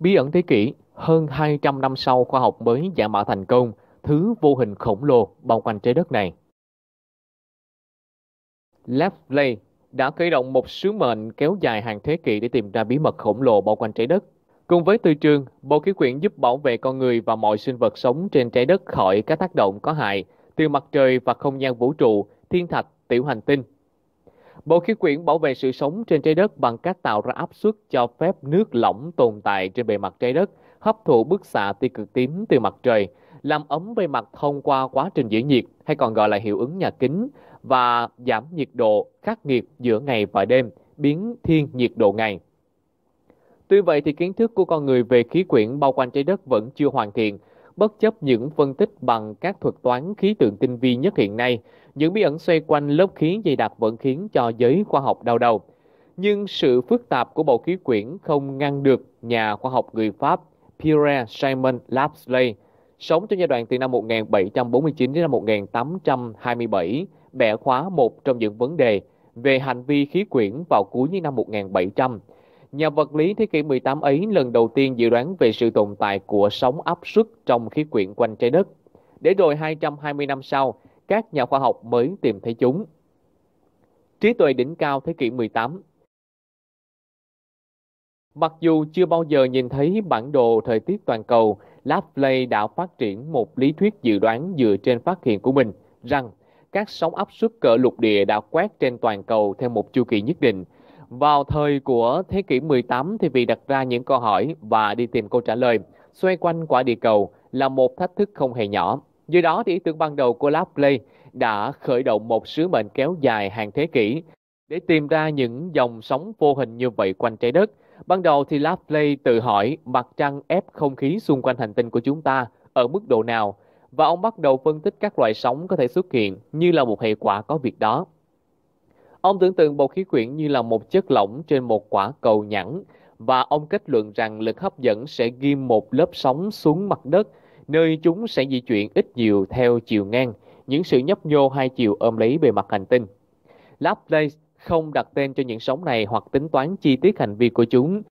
Bí ẩn thế kỷ, hơn 200 năm sau khoa học mới giải mã thành công, thứ vô hình khổng lồ bao quanh trái đất này. Play đã khởi động một sứ mệnh kéo dài hàng thế kỷ để tìm ra bí mật khổng lồ bao quanh trái đất. Cùng với tư trường, bộ khí quyển giúp bảo vệ con người và mọi sinh vật sống trên trái đất khỏi các tác động có hại từ mặt trời và không gian vũ trụ, thiên thạch, tiểu hành tinh Bộ khí quyển bảo vệ sự sống trên trái đất bằng cách tạo ra áp suất cho phép nước lỏng tồn tại trên bề mặt trái đất, hấp thụ bức xạ tia cực tím từ mặt trời, làm ấm bề mặt thông qua quá trình giữ nhiệt hay còn gọi là hiệu ứng nhà kính và giảm nhiệt độ khắc nghiệt giữa ngày và đêm, biến thiên nhiệt độ ngày. Tuy vậy thì kiến thức của con người về khí quyển bao quanh trái đất vẫn chưa hoàn thiện bất chấp những phân tích bằng các thuật toán khí tượng tinh vi nhất hiện nay, những bí ẩn xoay quanh lớp khí dày đặc vẫn khiến cho giới khoa học đau đầu. Nhưng sự phức tạp của bầu khí quyển không ngăn được nhà khoa học người Pháp Pierre Simon Lapsley, sống trong giai đoạn từ năm 1749 đến năm 1827, bẻ khóa một trong những vấn đề về hành vi khí quyển vào cuối những năm 1700 Nhà vật lý thế kỷ 18 ấy lần đầu tiên dự đoán về sự tồn tại của sóng áp suất trong khí quyển quanh trái đất. Để rồi 220 năm sau, các nhà khoa học mới tìm thấy chúng. Trí tuệ đỉnh cao thế kỷ 18 Mặc dù chưa bao giờ nhìn thấy bản đồ thời tiết toàn cầu, Laplace đã phát triển một lý thuyết dự đoán dựa trên phát hiện của mình rằng các sóng áp suất cỡ lục địa đã quét trên toàn cầu theo một chu kỳ nhất định – vào thời của thế kỷ 18 thì vì đặt ra những câu hỏi và đi tìm câu trả lời xoay quanh quả địa cầu là một thách thức không hề nhỏ. Do đó thì ý tưởng ban đầu của Laplace đã khởi động một sứ mệnh kéo dài hàng thế kỷ để tìm ra những dòng sóng vô hình như vậy quanh trái đất. Ban đầu thì Laplace tự hỏi mặt trăng ép không khí xung quanh hành tinh của chúng ta ở mức độ nào và ông bắt đầu phân tích các loại sóng có thể xuất hiện như là một hệ quả có việc đó. Ông tưởng tượng bầu khí quyển như là một chất lỏng trên một quả cầu nhẵn và ông kết luận rằng lực hấp dẫn sẽ ghim một lớp sóng xuống mặt đất, nơi chúng sẽ di chuyển ít nhiều theo chiều ngang, những sự nhấp nhô hai chiều ôm lấy bề mặt hành tinh. Laplace không đặt tên cho những sóng này hoặc tính toán chi tiết hành vi của chúng.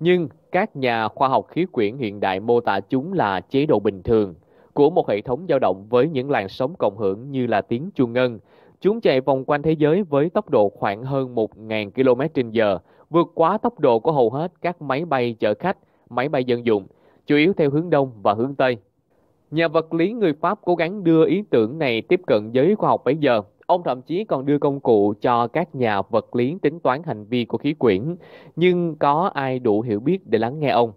Nhưng các nhà khoa học khí quyển hiện đại mô tả chúng là chế độ bình thường của một hệ thống dao động với những làn sóng cộng hưởng như là tiếng chuông ngân, Chúng chạy vòng quanh thế giới với tốc độ khoảng hơn 1.000 km/h, vượt quá tốc độ của hầu hết các máy bay chở khách, máy bay dân dụng, chủ yếu theo hướng Đông và hướng Tây. Nhà vật lý người Pháp cố gắng đưa ý tưởng này tiếp cận giới khoa học bấy giờ. Ông thậm chí còn đưa công cụ cho các nhà vật lý tính toán hành vi của khí quyển, nhưng có ai đủ hiểu biết để lắng nghe ông.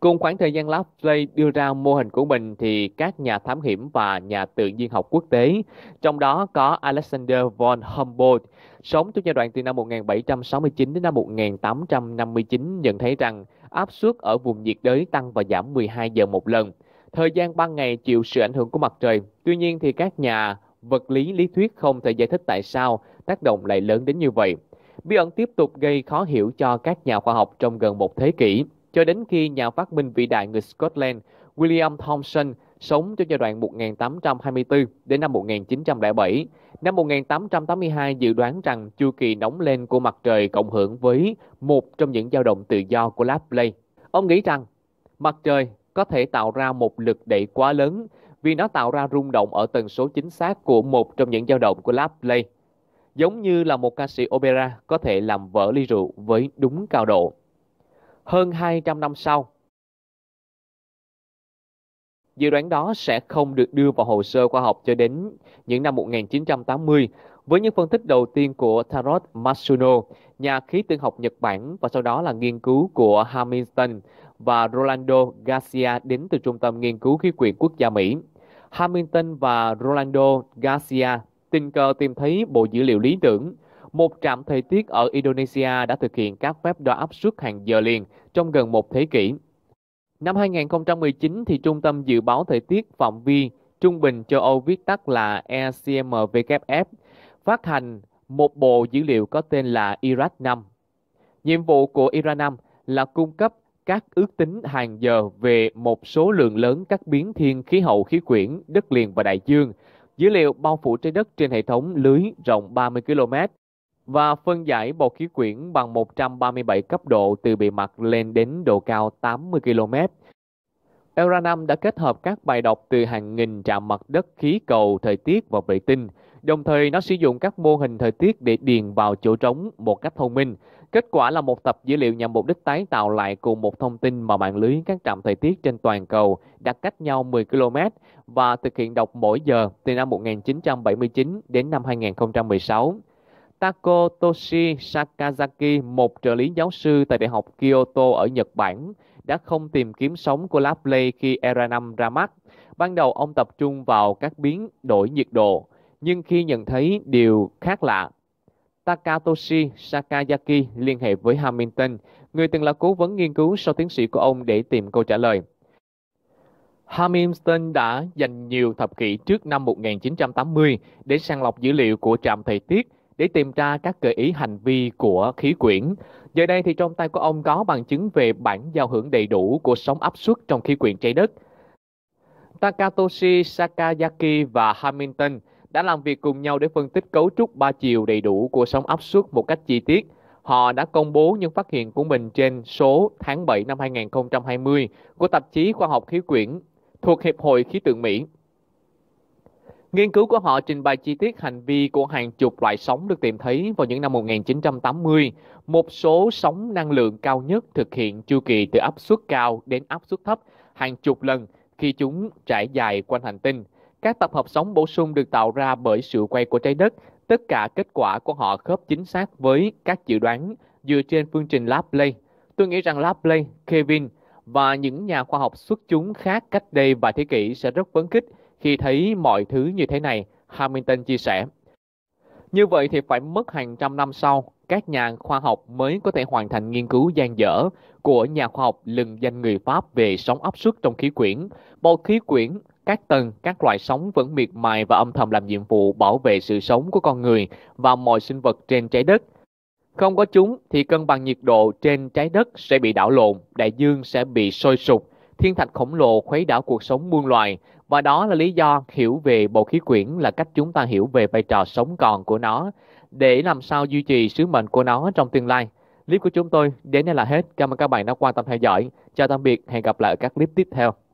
Cùng khoảng thời gian Loveplay đưa ra mô hình của mình thì các nhà thám hiểm và nhà tự nhiên học quốc tế, trong đó có Alexander von Humboldt, sống trong giai đoạn từ năm 1769 đến năm 1859 nhận thấy rằng áp suất ở vùng nhiệt đới tăng và giảm 12 giờ một lần. Thời gian ban ngày chịu sự ảnh hưởng của mặt trời. Tuy nhiên thì các nhà vật lý lý thuyết không thể giải thích tại sao tác động lại lớn đến như vậy. Bí ẩn tiếp tục gây khó hiểu cho các nhà khoa học trong gần một thế kỷ cho đến khi nhà phát minh vĩ đại người Scotland William Thomson sống trong giai đoạn 1824 đến năm 1907. Năm 1882 dự đoán rằng chu kỳ nóng lên của mặt trời cộng hưởng với một trong những dao động tự do của Laplace. Ông nghĩ rằng mặt trời có thể tạo ra một lực đẩy quá lớn vì nó tạo ra rung động ở tần số chính xác của một trong những dao động của Laplace. Giống như là một ca sĩ opera có thể làm vỡ ly rượu với đúng cao độ hơn 200 năm sau. Dự đoán đó sẽ không được đưa vào hồ sơ khoa học cho đến những năm 1980 với những phân tích đầu tiên của Tarot Matsuno, nhà khí tượng học Nhật Bản và sau đó là nghiên cứu của Hamilton và Rolando Garcia đến từ Trung tâm Nghiên cứu Khí quyển Quốc gia Mỹ. Hamilton và Rolando Garcia tình cờ tìm thấy bộ dữ liệu lý tưởng một trạm thời tiết ở Indonesia đã thực hiện các phép đo áp suất hàng giờ liền trong gần một thế kỷ. Năm 2019 thì Trung tâm Dự báo Thời tiết Phạm vi Trung bình châu Âu viết tắt là ECMWF phát hành một bộ dữ liệu có tên là IRAD 5. Nhiệm vụ của IRAD 5 là cung cấp các ước tính hàng giờ về một số lượng lớn các biến thiên khí hậu khí quyển, đất liền và đại dương. Dữ liệu bao phủ trái đất trên hệ thống lưới rộng 30 km và phân giải bầu khí quyển bằng 137 cấp độ từ bề mặt lên đến độ cao 80 km. Eranam đã kết hợp các bài đọc từ hàng nghìn trạm mặt đất khí cầu, thời tiết và vệ tinh. Đồng thời, nó sử dụng các mô hình thời tiết để điền vào chỗ trống một cách thông minh. Kết quả là một tập dữ liệu nhằm mục đích tái tạo lại cùng một thông tin mà mạng lưới các trạm thời tiết trên toàn cầu đặt cách nhau 10 km và thực hiện đọc mỗi giờ từ năm 1979 đến năm 2016. Takotoshi Sakazaki, một trợ lý giáo sư tại Đại học Kyoto ở Nhật Bản, đã không tìm kiếm sống của lá Play khi Era 5 ra mắt. Ban đầu ông tập trung vào các biến đổi nhiệt độ, nhưng khi nhận thấy điều khác lạ, Takatoshi Sakazaki liên hệ với Hamilton, người từng là cố vấn nghiên cứu sau tiến sĩ của ông để tìm câu trả lời. Hamilton đã dành nhiều thập kỷ trước năm 1980 để sàng lọc dữ liệu của trạm thời tiết – để tìm ra các gợi ý hành vi của khí quyển. Giờ đây thì trong tay của ông có bằng chứng về bản giao hưởng đầy đủ của sóng áp suất trong khí quyển trái đất. Takatoshi Sakayaki và Hamilton đã làm việc cùng nhau để phân tích cấu trúc ba chiều đầy đủ của sóng áp suất một cách chi tiết. Họ đã công bố những phát hiện của mình trên số tháng 7 năm 2020 của tạp chí khoa học khí quyển thuộc Hiệp hội Khí tượng Mỹ. Nghiên cứu của họ trình bày chi tiết hành vi của hàng chục loại sóng được tìm thấy vào những năm 1980. Một số sóng năng lượng cao nhất thực hiện chu kỳ từ áp suất cao đến áp suất thấp hàng chục lần khi chúng trải dài quanh hành tinh. Các tập hợp sóng bổ sung được tạo ra bởi sự quay của trái đất. Tất cả kết quả của họ khớp chính xác với các dự đoán dựa trên phương trình Laplace. Tôi nghĩ rằng Laplace, Kevin và những nhà khoa học xuất chúng khác cách đây vài thế kỷ sẽ rất phấn khích khi thấy mọi thứ như thế này, Hamilton chia sẻ. Như vậy thì phải mất hàng trăm năm sau, các nhà khoa học mới có thể hoàn thành nghiên cứu gian dở của nhà khoa học lừng danh người Pháp về sóng áp suất trong khí quyển, bầu khí quyển, các tầng, các loại sóng vẫn miệt mài và âm thầm làm nhiệm vụ bảo vệ sự sống của con người và mọi sinh vật trên trái đất. Không có chúng thì cân bằng nhiệt độ trên trái đất sẽ bị đảo lộn, đại dương sẽ bị sôi sụp, thiên thạch khổng lồ khuấy đảo cuộc sống muôn loài và đó là lý do hiểu về bộ khí quyển là cách chúng ta hiểu về vai trò sống còn của nó để làm sao duy trì sứ mệnh của nó trong tương lai. Clip của chúng tôi đến đây là hết. Cảm ơn các bạn đã quan tâm theo dõi. Chào tạm biệt, hẹn gặp lại ở các clip tiếp theo.